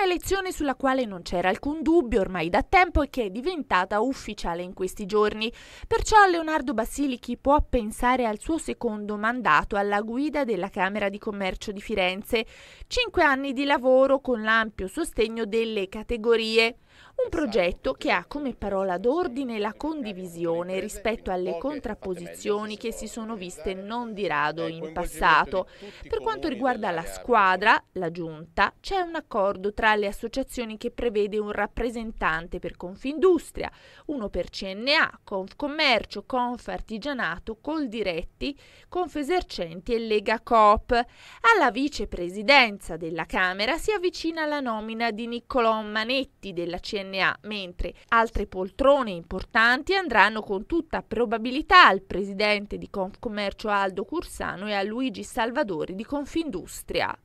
Una elezione sulla quale non c'era alcun dubbio ormai da tempo e che è diventata ufficiale in questi giorni. Perciò Leonardo Basilichi può pensare al suo secondo mandato alla guida della Camera di Commercio di Firenze. Cinque anni di lavoro con l'ampio sostegno delle categorie. Un esatto, progetto che ha esatto. come parola d'ordine la condivisione rispetto alle contrapposizioni che si sono viste non di rado ecco, in passato. Per quanto riguarda la squadra, la giunta, c'è un accordo tra le associazioni che prevede un rappresentante per Confindustria, uno per CNA, Confcommercio, Confartigianato, Coldiretti, Confesercenti e Lega Coop. Alla vicepresidenza della Camera si avvicina la nomina di Niccolò Manetti della CNA DNA, mentre altre poltrone importanti andranno con tutta probabilità al presidente di Confcommercio Aldo Cursano e a Luigi Salvadori di Confindustria.